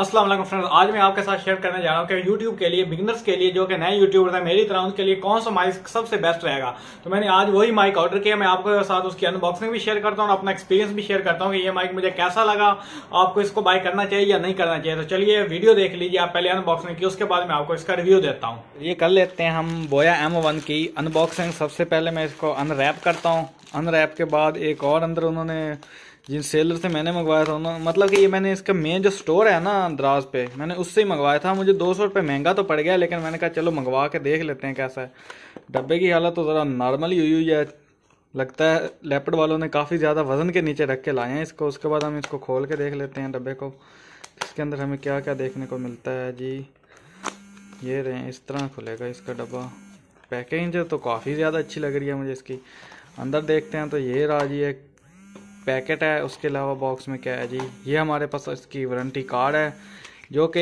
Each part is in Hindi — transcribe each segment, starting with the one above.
असलम फ्रेंड्स आज मैं आपके साथ शेयर करने जा रहा हूँ कि YouTube के लिए बिगनर्स के लिए जो कि नए यूट्यूबर हैं मेरी तरह उनके लिए कौन सा माइक सबसे बेस्ट रहेगा तो मैंने आज वही माइक ऑर्डर किया मैं आपके साथ उसकी अनबॉक्सिंग भी शेयर करता हूँ और अपना एक्सपीरियंस भी शेयर करता हूँ कि ये माइक मुझे कैसा लगा आपको इसको बाय करना चाहिए या नहीं करना चाहिए तो चलिए वीडियो देख लीजिए आप पहले अनबॉक्सिंग की उसके बाद मैं आपको इसका रिव्यू देता हूँ ये कर लेते हैं हम बोया एम की अनबॉक्सिंग सबसे पहले मैं इसको अनरैप करता हूँ अनरैप के बाद एक और अंदर उन्होंने जिन सेलर से मैंने मंगवाया था ना मतलब कि ये मैंने इसका मेन जो स्टोर है ना द्रास पे मैंने उससे ही मंगवाया था मुझे दो सौ रुपये महंगा तो पड़ गया लेकिन मैंने कहा चलो मंगवा के देख लेते हैं कैसा है डब्बे की हालत तो ज़रा नॉर्मल ही हुई हुई है लगता है लेपट वालों ने काफ़ी ज़्यादा वज़न के नीचे रख के लाए हैं इसको उसके बाद हम इसको खोल के देख लेते हैं डब्बे को इसके अंदर हमें क्या क्या देखने को मिलता है जी ये रहे इस तरह खुलेगा इसका डब्बा पैकेज तो काफ़ी ज़्यादा अच्छी लग रही है मुझे इसकी अंदर देखते हैं तो ये रहा जी एक पैकेट है उसके अलावा बॉक्स में क्या है जी ये हमारे पास इसकी वारंटी कार्ड है जो कि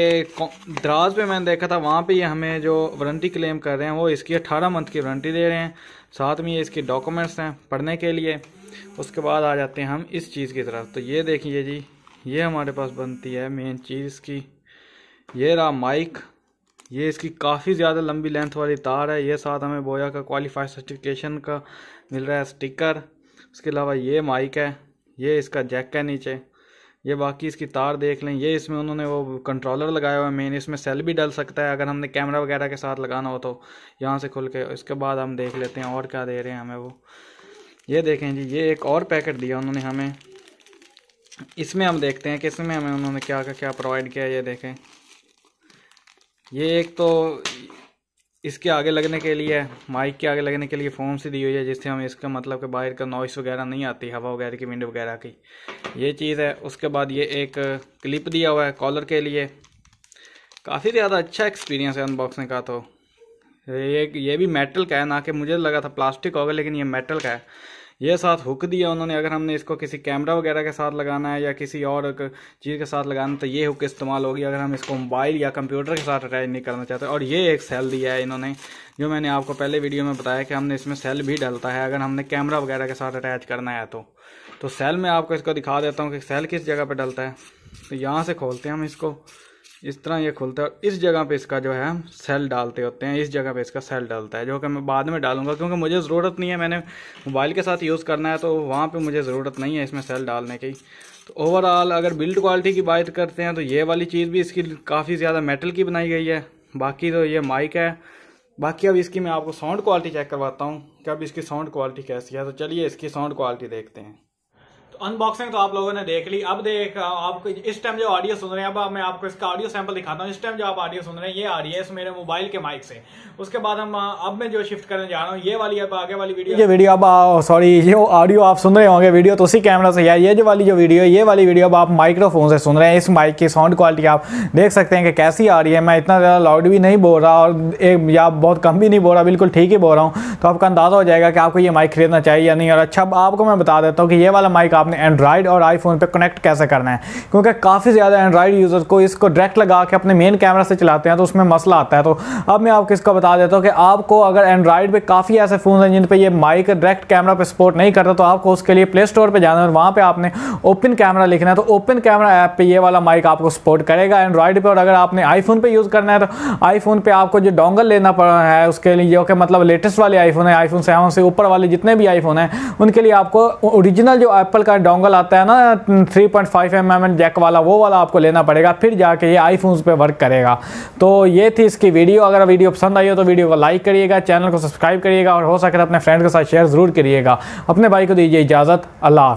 दराज पे मैंने देखा था वहाँ पे ये हमें जो वारंटी क्लेम कर रहे हैं वो इसकी 18 मंथ की वारंटी दे रहे हैं साथ में ये इसके डॉक्यूमेंट्स हैं पढ़ने के लिए उसके बाद आ जाते हैं हम इस चीज़ की तरफ तो ये देखिए जी ये हमारे पास बनती है मेन चीज़ की ये रहा माइक ये इसकी काफ़ी ज़्यादा लंबी लेंथ वाली तार है ये साथ हमें बोया का क्वालिफाइड सर्टिफिकेशन का मिल रहा है स्टिकर उसके अलावा ये माइक है ये इसका जैक है नीचे ये बाकी इसकी तार देख लें ये इसमें उन्होंने वो कंट्रोलर लगाया हुआ है मेन इसमें सेल भी डल सकता है अगर हमने कैमरा वगैरह के साथ लगाना हो तो यहाँ से खुल के इसके बाद हम देख लेते हैं और क्या दे रहे हैं हमें वो ये देखें जी ये एक और पैकेट दिया उन्होंने हमें इसमें हम देखते हैं कि इसमें हमें उन्होंने क्या क्या, क्या प्रोवाइड किया ये देखें ये एक तो इसके आगे लगने के लिए माइक के आगे लगने के लिए फोम सी दी हुई है जिससे हमें इसका मतलब कि बाहर का नॉइस वगैरह नहीं आती हवा वगैरह की विंडो वगैरह की ये चीज़ है उसके बाद ये एक क्लिप दिया हुआ है कॉलर के लिए काफ़ी ज़्यादा अच्छा एक्सपीरियंस है अनबॉक्सिंग का तो ये ये भी मेटल का है ना कि मुझे लगा था प्लास्टिक होगा लेकिन ये मेटल का है ये साथ हुक दिया उन्होंने अगर हमने इसको किसी कैमरा वगैरह के साथ लगाना है या किसी और चीज़ के साथ लगाना तो ये हुक इस्तेमाल होगी अगर हम इसको मोबाइल या कंप्यूटर के साथ अटैच नहीं करना चाहते और ये एक सेल दिया है इन्होंने जो मैंने आपको पहले वीडियो में बताया कि हमने इसमें सेल भी डलता है अगर हमने कैमरा वगैरह के साथ अटैच करना है तो तो सेल में आपको इसको दिखा देता हूँ कि सेल किस जगह पर डलता है तो यहाँ से खोलते हैं हम इसको इस तरह ये खुलता है और इस जगह पे इसका जो है हम सेल डालते होते हैं इस जगह पे इसका सेल डालता है जो कि मैं बाद में डालूंगा क्योंकि मुझे ज़रूरत नहीं है मैंने मोबाइल के साथ यूज़ करना है तो वहाँ पे मुझे ज़रूरत नहीं है इसमें सेल डालने की तो ओवरऑल अगर बिल्ड क्वालिटी की बात करते हैं तो ये वाली चीज़ भी इसकी काफ़ी ज़्यादा मेटल की बनाई गई है बाकी तो ये माइक है बाकी अब इसकी मैं आपको साउंड क्वालिटी चेक करवाता हूँ कि अब इसकी साउंड क्वालिटी कैसी है तो चलिए इसकी साउंड क्वालिटी देखते हैं तो अनबॉक्सिंग तो आप लोगों ने देख ली अब देख आपको इस टाइम जो ऑडियो सुन रहे हैं अब मैं आपको इसका ऑडियो सैंपल दिखाता हूँ इस टाइम जो आप ऑडियो सुन रहे हैं ये आ रही है इस मेरे मोबाइल के माइक से उसके बाद हम अब मैं जो शिफ्ट करने जा रहा हूँ ये वाली अब आगे वाली वीडियो ये वीडियो अब सॉरी ये ऑडियो आप सुन रहे होंगे वीडियो तो उसी कैमरा से यार ये जो वाली जो वीडियो ये वाली वीडियो अब आप माइक्रोफोन से सुन रहे हैं इस माइक की साउंड क्वालिटी आप देख सकते हैं कि कैसी आ रही है मैं इतना ज़्यादा लाउड भी नहीं बोल रहा और एक या बहुत कम भी नहीं बोल रहा बिल्कुल ठीक ही बोल रहा हूँ तो आपका अंदाज़ा हो जाएगा कि आपको ये माइक खरीदना चाहिए या नहीं और अच्छा आपको मैं बता देता हूँ कि ये वाला माइक आपने एंड्रॉइड और आईफोन पे कनेक्ट कैसे करना है क्योंकि काफ़ी ज़्यादा एंड्रॉयड यूज़र को इसको डायरेक्ट लगा के अपने मेन कैमरा से चलाते हैं तो उसमें मसला आता है तो अब मैं आपको इसका बता देता हूँ कि आपको अगर एंड्रॉइड पर काफ़ी ऐसे फ़ोन हैं जिन पर यह माइक डायरेक्ट कैमरा पर सपोर्ट नहीं करता तो आपको उसके लिए प्ले स्टोर पर जाना है और वहाँ पर आपने ओपन कैमरा लिखना है तो ओपन कैमरा ऐप पर यह वाला माइक आपको सपोर्ट करेगा एंड्रॉयड पर और अगर आपने आईफोन पर यूज़ करना है तो आईफोन पर आपको जो डोंगल लेना पड़ रहा है उसके लिए कि मतलब लेटेस्ट वाले आईफोन है आईफोन सेवन से ऊपर वाले जितने भी आईफोन हैं उनके लिए आपको ओरिजिनल जो एप्पल का डोंगल आता है ना three point five M M jack वाला वो वाला आपको लेना पड़ेगा फिर जाके ये आईफोन्स पे वर्क करेगा तो ये थी इसकी वीडियो अगर वीडियो पसंद आई हो तो वीडियो को लाइक करिएगा चैनल को सब्सक्राइब करिएगा और हो सके तो अपने फ्रेंड के साथ शेयर ज़रूर करिएगा अपने भाई को दीजिए इजाज़त अल्लाह